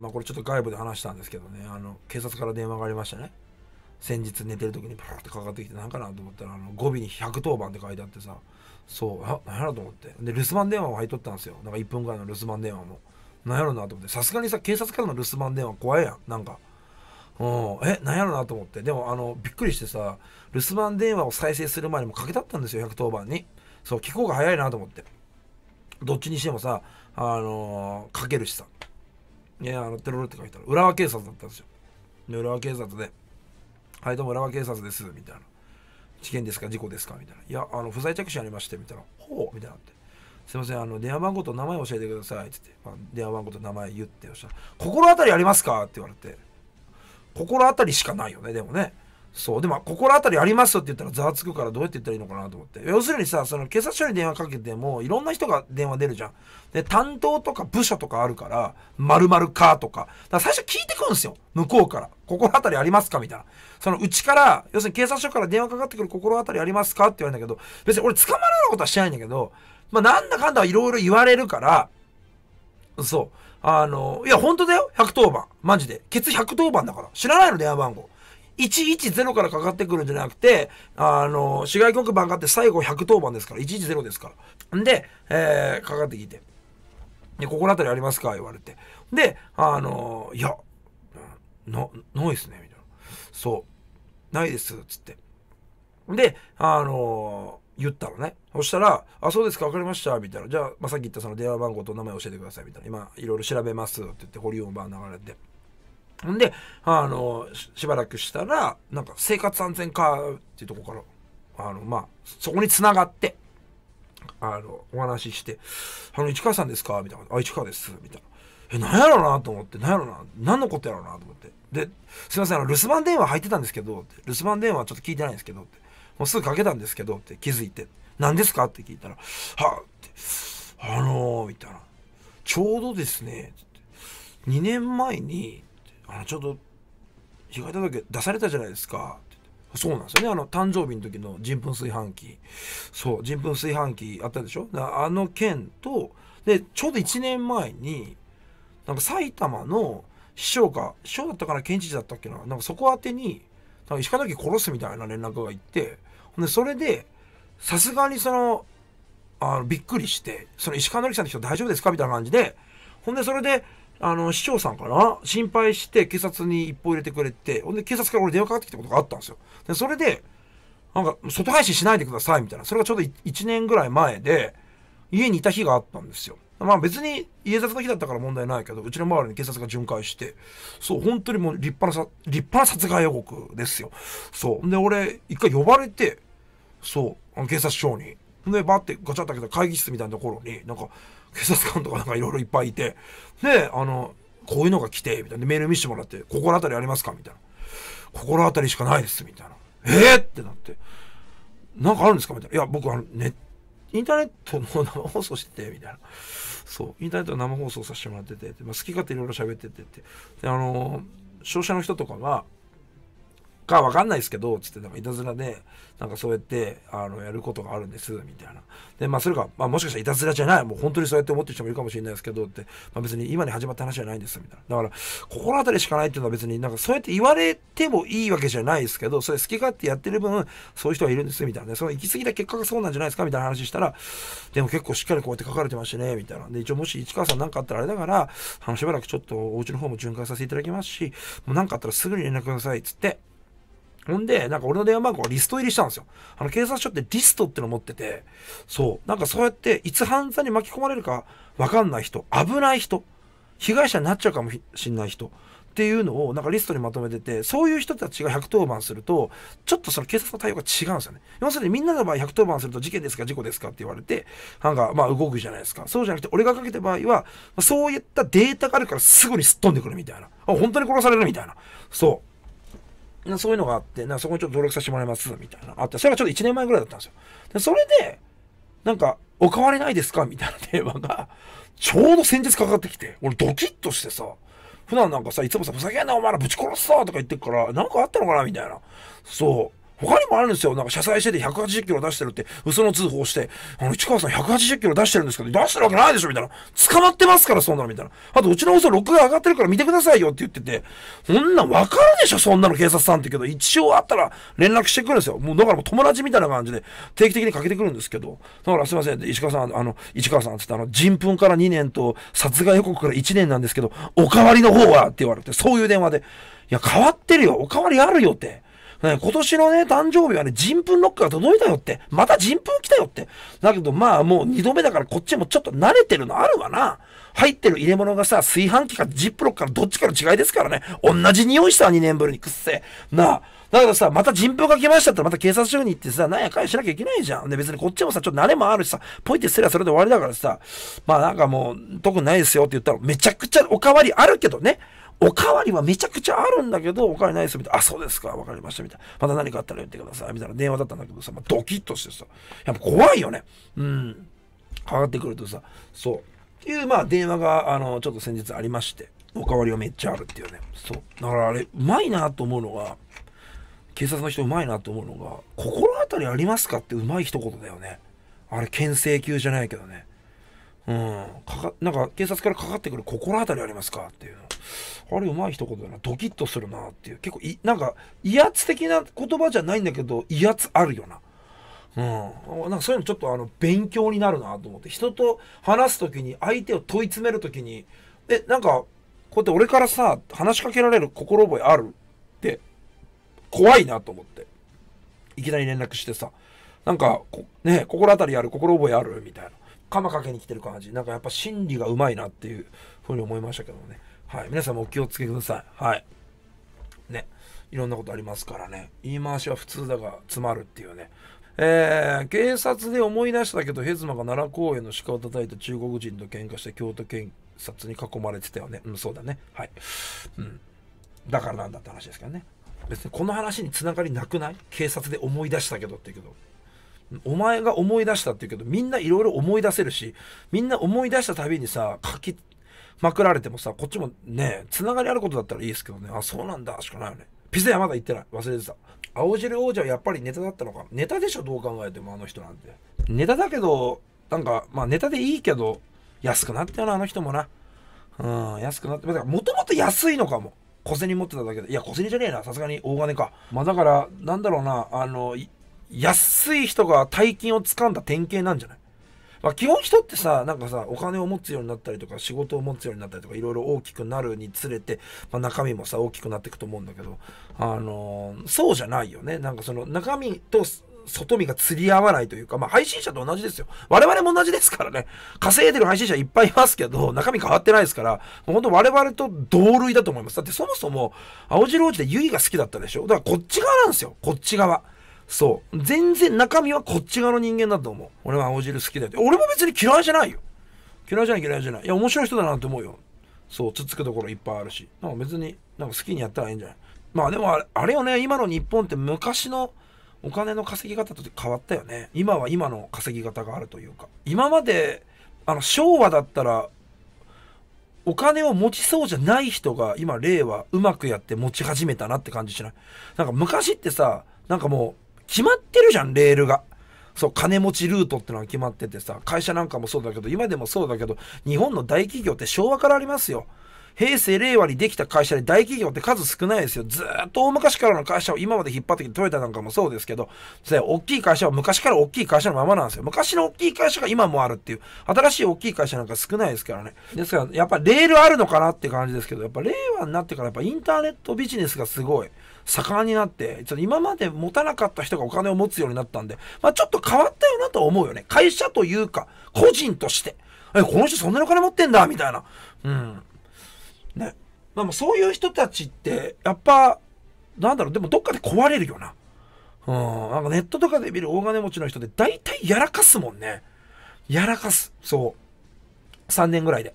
まあこれちょっと外部で話したんですけどね、あの、警察から電話がありましたね。先日寝てる時にパーってかかってきて何かなと思ったら、あの、語尾に110番って書いてあってさ、そう、あ、何やろうと思って。で、留守番電話を入っとったんですよ。なんか1分ぐらいの留守番電話も。何やろなと思って。さすがにさ、警察からの留守番電話怖いやん。なんか。うん、え、何やろなと思って。でも、あの、びっくりしてさ、留守番電話を再生する前にもかけたったんですよ、110番に。そう、聞こうが早いなと思って。どっちにしてもさ、あのー、かけるしさ。ね、あの、テロルって書いたら、浦和警察だったんですよ。で、浦和警察で、はい、どうも浦和警察です、みたいな。事件ですか事故ですかみたいな。いや、あの、不在着信ありまして、みたいな。ほうみたいなって。すいません、あの、電話番号と名前教えてください。つって、まあ、電話番号と名前言っておっしゃる「心当たりありますかって言われて。心当たりしかないよね、でもね。そうでも心当たりありますよって言ったらざわつくからどうやって言ったらいいのかなと思って要するにさその警察署に電話かけてもいろんな人が電話出るじゃんで担当とか部署とかあるからまるかとかだから最初聞いてくるんですよ向こうから心当たりありますかみたいなそのうちから要するに警察署から電話かかってくる心当たりありますかって言われるんだけど別に俺捕まるようなことはしてないんだけどまあなんだかんだいろいろ言われるからそうあのいや本当だよ110番マジでケツ110番だから知らないの電話番号110からかかってくるんじゃなくて、あの、市外局番があって最後110番ですから、110ですから。んで、えー、かかってきて、で、こ当たりありますか言われて。で、あの、いや、な、ないですね、みたいな。そう、ないです、つって。で、あの言ったのね。そしたら、あ、そうですか、わかりました、みたいな。じゃあ、まあ、さっき言ったその電話番号と名前教えてください、みたいな。今、いろいろ調べます、って言って、ホリオンー流れて。ほんで、あの、しばらくしたら、なんか生活安全課っていうとこから、あの、まあ、そこに繋がって、あの、お話しして、あの、市川さんですかみたいな。あ、市川です。みたいな。え、なんやろなと思って、なんやろな何のことやろなと思って。で、すいません、あの、留守番電話入ってたんですけど、留守番電話ちょっと聞いてないんですけど、もうすぐかけたんですけど、って気づいて、何ですかって聞いたら、はぁ、って、あのー、みたいな。ちょうどですね、2年前に、あのちょっと被害届出されたじゃないですか」そうなんですよねあの誕生日の時の人糞炊飯器そう人糞炊飯器あったでしょあの件とでちょうど1年前になんか埼玉の市長か師匠だったかな県知事だったっけななんかそこ宛てになんか石川だけ殺すみたいな連絡がいってでそれでさすがにそのあのびっくりしてその石川紀さんの人大丈夫ですかみたいな感じでほんでそれであの、市長さんかな心配して警察に一報入れてくれて、ほんで警察から俺電話かかってきたことがあったんですよ。で、それで、なんか、外配信しないでくださいみたいな。それがちょうど1年ぐらい前で、家にいた日があったんですよ。まあ別に家雑の日だったから問題ないけど、うちの周りに警察が巡回して、そう、本当にもう立派なさ、立派な殺害予告ですよ。そう。で、俺、一回呼ばれて、そう、警察署に。で、バーってガチャッと開けた会議室みたいなところに、なんか、警察官とかなんかいろいろいっぱいいて、で、あの、こういうのが来て、みたいな。メール見せてもらって、心当たりありますかみたいな。心当たりしかないです、みたいな。えー、ってなって、なんかあるんですかみたいな。いや、僕、あの、ね、インターネットの生放送してみたいな。そう、インターネットの生放送させてもらってて、まあ、好き勝手いろいろ喋っててって。で、あの商社の人とかが、かわかんないですけど、つって、なんかいたずらで、なんかそうやって、あの、やることがあるんです、みたいな。で、まあ、それか、まあ、もしかしたらいたずらじゃない、もう本当にそうやって思ってる人もいるかもしれないですけど、って、まあ、別に今に始まった話じゃないんです、みたいな。だから、心当たりしかないっていうのは別になんかそうやって言われてもいいわけじゃないですけど、それ好き勝手やってる分、そういう人はいるんです、みたいなね。その行き過ぎた結果がそうなんじゃないですか、みたいな話したら、でも結構しっかりこうやって書かれてましてね、みたいな。で、一応もし市川さん何かあったらあれだから、あの、しばらくちょっとお家の方も巡回させていただきますし、もう何かあったらすぐに連絡ください、つって、ほんで、なんか俺の電話番号はリスト入りしたんですよ。あの、警察署ってリストっての持ってて、そう。なんかそうやって、いつ犯罪に巻き込まれるかわかんない人、危ない人、被害者になっちゃうかもしんない人、っていうのをなんかリストにまとめてて、そういう人たちが110番すると、ちょっとその警察の対応が違うんですよね。要するにみんなの場合110番すると事件ですか事故ですかって言われて、なんかまあ動くじゃないですか。そうじゃなくて、俺がかけた場合は、そういったデータがあるからすぐにすっ飛んでくるみたいな。あ、本当に殺されるみたいな。そう。そういうのがあって、なそこにちょっと登録させてもらいます、みたいな。あって、それがちょっと1年前ぐらいだったんですよ。で、それで、なんか、お変わりないですかみたいな電話が、ちょうど先日かかってきて、俺ドキッとしてさ、普段なんかさ、いつもさ、ふざけんなお前らぶち殺すぞとか言ってっから、なんかあったのかなみたいな。そう。他にもあるんですよ。なんか、車載してて180キロ出してるって、嘘の通報して、あの、市川さん180キロ出してるんですけど、出してるわけないでしょみたいな。捕まってますから、そんなの、みたいな。あと、うちの嘘録画上がってるから見てくださいよって言ってて、そんなんわかるでしょそんなの警察さんって言うけど、一応あったら連絡してくるんですよ。もう、だからもう友達みたいな感じで、定期的にかけてくるんですけど、だからすいません、石川さん、あの、市川さんって言っら、あの、人糞から2年と、殺害予告から1年なんですけど、お代わりの方はって言われて、そういう電話で、いや、変わってるよ、お代わりあるよって。ね、今年のね、誕生日はね、人分ロックが届いたよって。また人分来たよって。だけど、まあもう二度目だからこっちもちょっと慣れてるのあるわな。入ってる入れ物がさ、炊飯器かジップロックかどっちかの違いですからね。同じ匂いした2年ぶりにくっせなあ。だけどさ、また人風が来ましたってまた警察署に行ってさ、なんやかんしなきゃいけないじゃん。で、別にこっちもさ、ちょっと慣れもあるしさ、ポイってすればそれで終わりだからさ、まあなんかもう、特にないですよって言ったら、めちゃくちゃおかわりあるけどね。おかわりはめちゃくちゃあるんだけど、おかわりないですみたいな。あ、そうですか。わかりました。みたいな。また何かあったら言ってください。みたいな電話だったんだけどさ、まあ、ドキッとしてさ。やっぱ怖いよね。うん。かかってくるとさ、そう。っていう、まあ、電話が、あの、ちょっと先日ありまして、おかわりはめっちゃあるっていうね。そう。だからあれ、うまいなと思うのが、警察の人うまいなと思うのが、心当たりありますかってうまい一言だよね。あれ、牽制級じゃないけどね。うん。かか、なんか、警察からかかってくる心当たりありますかっていうの。あれうまい一言だなドキッとするなっていう結構いなんか威圧的な言葉じゃないんだけど威圧あるよな。うん、なんかそういうのちょっとあの勉強になるなと思って人と話す時に相手を問い詰める時にえなんかこうやって俺からさ話しかけられる心覚えあるって怖いなと思っていきなり連絡してさなんかね、心当たりある心覚えあるみたいな。鎌かけに来てる感じ。なんかやっぱ心理がうまいなっていうふうに思いましたけどね。はい。皆さんもお気をつけください。はい。ね。いろんなことありますからね。言い回しは普通だが、詰まるっていうね。えー、警察で思い出したけど、ヘズマが奈良公園の鹿を叩いた中国人と喧嘩して京都警察に囲まれてたよね。うん、そうだね。はい。うん。だからなんだって話ですけどね。別にこの話につながりなくない警察で思い出したけどって言うけど。お前が思い出したって言うけど、みんないろいろ思い出せるし、みんな思い出したたびにさ、書きまくられてもさ、こっちもね、つながりあることだったらいいですけどね、あ、そうなんだ、しかないよね。ピザ屋まだ行ってない。忘れてた。青汁王者はやっぱりネタだったのか。ネタでしょ、どう考えても、あの人なんて。ネタだけど、なんか、まあネタでいいけど、安くなったよな、あの人もな。うん、安くなって、だからもともと安いのかも。小銭持ってただけで。いや、小銭じゃねえな、さすがに大金か。まあだから、なんだろうな、あの、安い人が大金を掴んだ典型なんじゃないまあ、基本人ってさ、なんかさ、お金を持つようになったりとか、仕事を持つようになったりとか、いろいろ大きくなるにつれて、まあ、中身もさ、大きくなっていくと思うんだけど、あのー、そうじゃないよね。なんかその、中身と、外身が釣り合わないというか、まあ配信者と同じですよ。我々も同じですからね。稼いでる配信者いっぱいいますけど、中身変わってないですから、本当我々と同類だと思います。だってそもそも、青白王子でユイが好きだったでしょだからこっち側なんですよ。こっち側。そう。全然中身はこっち側の人間だと思う。俺は青汁好きだよ。俺も別に嫌いじゃないよ。嫌いじゃない嫌いじゃない。いや、面白い人だなって思うよ。そう、つっつくところいっぱいあるし。なんか別に、なんか好きにやったらいいんじゃないまあでもあれ、あれよね、今の日本って昔のお金の稼ぎ方と変わったよね。今は今の稼ぎ方があるというか。今まで、あの、昭和だったら、お金を持ちそうじゃない人が今令和うまくやって持ち始めたなって感じしないなんか昔ってさ、なんかもう決まってるじゃん、レールが。そう、金持ちルートってのが決まっててさ、会社なんかもそうだけど、今でもそうだけど、日本の大企業って昭和からありますよ。平成、令和にできた会社で大企業って数少ないですよ。ずっと大昔からの会社を今まで引っ張ってきて、トヨタなんかもそうですけど、そ大きい会社は昔から大きい会社のままなんですよ。昔の大きい会社が今もあるっていう、新しい大きい会社なんか少ないですからね。ですから、やっぱレールあるのかなって感じですけど、やっぱ令和になってからやっぱインターネットビジネスがすごい。盛んになって、っ今まで持たなかった人がお金を持つようになったんで、まあ、ちょっと変わったよなと思うよね。会社というか、個人として。え、この人そんなにお金持ってんだみたいな。うん。ね。まあ、そういう人たちって、やっぱ、なんだろう、でもどっかで壊れるよな。うん。なんかネットとかで見る大金持ちの人で大体やらかすもんね。やらかす。そう。3年ぐらいで。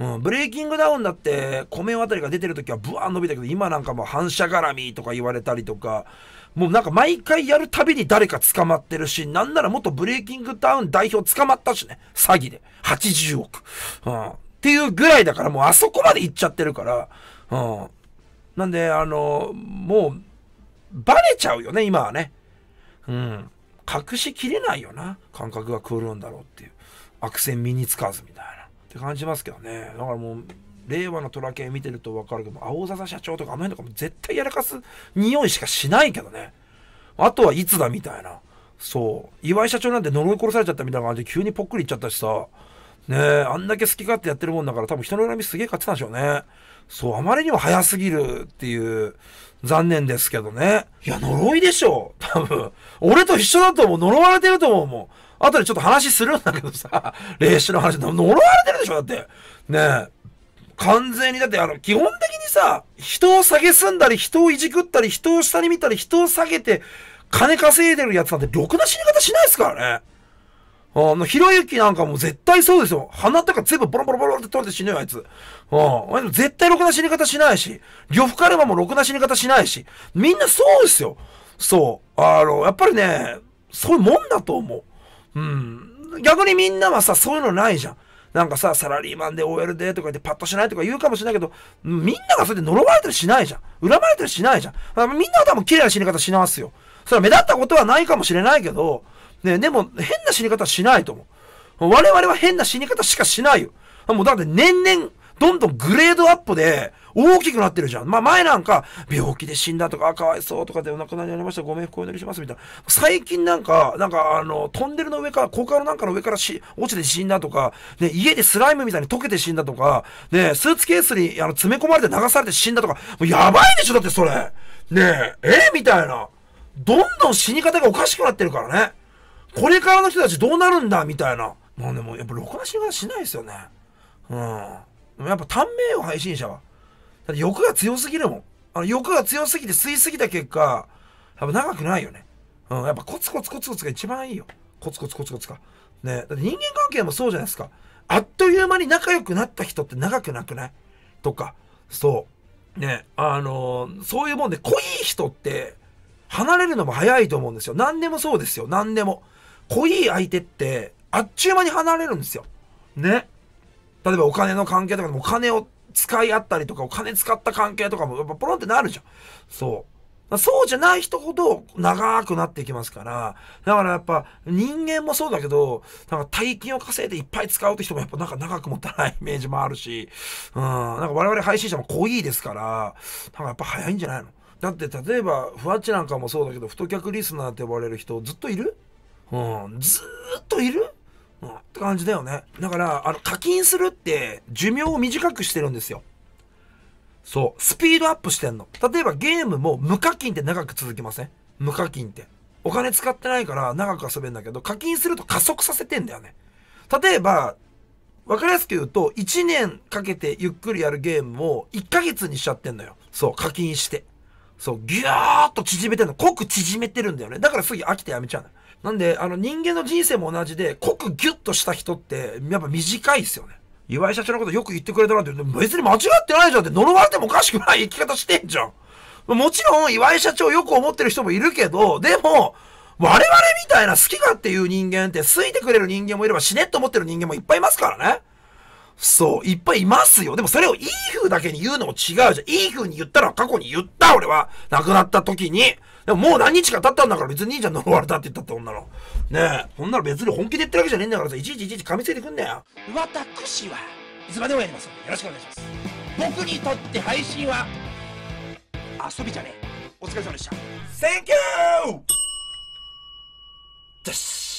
うん、ブレイキングダウンだって米あたりが出てる時はブワー伸びたけど今なんかもう反射絡みとか言われたりとかもうなんか毎回やるたびに誰か捕まってるし、なんならもっとブレイキングダウン代表捕まったしね。詐欺で。80億。うん。っていうぐらいだからもうあそこまで行っちゃってるから。うん。なんで、あの、もう、バレちゃうよね、今はね。うん。隠しきれないよな。感覚が狂うんだろうっていう。悪戦身につかずみたいな。って感じますけどね。だからもう、令和のトラケ見てるとわかるけど、青笹社長とかあの辺とかも絶対やらかす匂いしかしないけどね。あとはいつだみたいな。そう。岩井社長なんて呪い殺されちゃったみたいな感じで急にぽっくりいっちゃったしさ。ねえ、あんだけ好き勝手やってるもんだから多分人の恨みすげえ勝ってたんでしょうね。そう、あまりにも早すぎるっていう、残念ですけどね。いや、呪いでしょ多分。俺と一緒だと思う。呪われてると思うもん。後でちょっと話するんだけどさ、霊視の話、呪われてるでしょだって。ねえ。完全に、だってあの、基本的にさ、人を下げすんだり、人をいじくったり、人を下に見たり、人を下げて、金稼いでるやつなんて、ろくな死に方しないですからね。あの、ひろゆきなんかも絶対そうですよ。鼻とか全部ボロボロボロって取れて死ぬよ、あいつ。うん。絶対ろくな死に方しないし、呂布カルマもろくな死に方しないし、みんなそうですよ。そう。あの、やっぱりね、そういうもんだと思う。うん。逆にみんなはさ、そういうのないじゃん。なんかさ、サラリーマンで OL でとか言ってパッとしないとか言うかもしれないけど、みんながそれで呪われたりしないじゃん。恨まれたりしないじゃん。みんなは多分綺麗な死に方しなすよ。それは目立ったことはないかもしれないけど、ね、でも変な死に方はしないと思う。我々は変な死に方しかしないよ。もうだって年々、どんどんグレードアップで大きくなってるじゃん。まあ前なんか、病気で死んだとか、かわいそうとかでお亡くなりになりました、ご冥福お祈りしますみたいな。最近なんか、なんかあの、トンネルの上から、高架のなんかの上からし落ちて死んだとか、ね、家でスライムみたいに溶けて死んだとか、ね、スーツケースにあの詰め込まれて流されて死んだとか、もうやばいでしょだってそれ。ねえ、えみたいな。どんどん死に方がおかしくなってるからね。これからの人たちどうなるんだみたいな。まあでも、やっぱ、ろくな死に方しないですよね。うん。やっぱ短命よ、配信者は。だって欲が強すぎるもん。あの欲が強すぎて吸いすぎた結果、やっぱ長くないよね。うん、やっぱコツコツコツコツが一番いいよ。コツコツコツコツか。ねだって人間関係もそうじゃないですか。あっという間に仲良くなった人って長くなくないとか、そう。ね、あのー、そういうもんで、濃い人って、離れるのも早いと思うんですよ。何でもそうですよ。何でも。濃い相手って、あっちゅう間に離れるんですよ。ね。例えばお金の関係とかでもお金を使い合ったりとか、お金使った関係とかも、やっぱポロンってなるじゃん。そう。そうじゃない人ほど長くなっていきますから、だからやっぱ人間もそうだけど、なんか大金を稼いでいっぱい使うって人もやっぱなんか長くもったないイメージもあるし、うん、なんか我々配信者も濃いですから、なんかやっぱ早いんじゃないのだって例えば、ふわっちなんかもそうだけど、太客リスナーって呼ばれる人ずっといるうん、ずーっといるって感じだよね。だから、あの、課金するって寿命を短くしてるんですよ。そう。スピードアップしてんの。例えばゲームも無課金って長く続きません無課金って。お金使ってないから長く遊べるんだけど、課金すると加速させてんだよね。例えば、わかりやすく言うと、1年かけてゆっくりやるゲームを1ヶ月にしちゃってんのよ。そう、課金して。そう、ギューっと縮めてんの。濃く縮めてるんだよね。だからすぐ飽きてやめちゃうの。なんで、あの人間の人生も同じで、濃くギュッとした人って、やっぱ短いですよね。岩井社長のことよく言ってくれたなんて、別に間違ってないじゃんって呪われてもおかしくない生き方してんじゃん。もちろん、岩井社長よく思ってる人もいるけど、でも、我々みたいな好きだっていう人間って、好いてくれる人間もいれば死ねって思ってる人間もいっぱいいますからね。そう、いっぱいいますよ。でもそれをいい風だけに言うのも違うじゃん。いい風に言ったら過去に言った、俺は。亡くなった時に。でももう何日か経ったんだから別に兄ちゃん、呪われたって言ったって女の。ねえ、そんなの別に本気で言ってるわけじゃねえんだからさ、いちいちいちいち噛みついてくんなよ。私はいつまでもやりますので、よろしくお願いします。僕にとって配信は、遊びじゃねえ。お疲れ様でした。Thank you! です。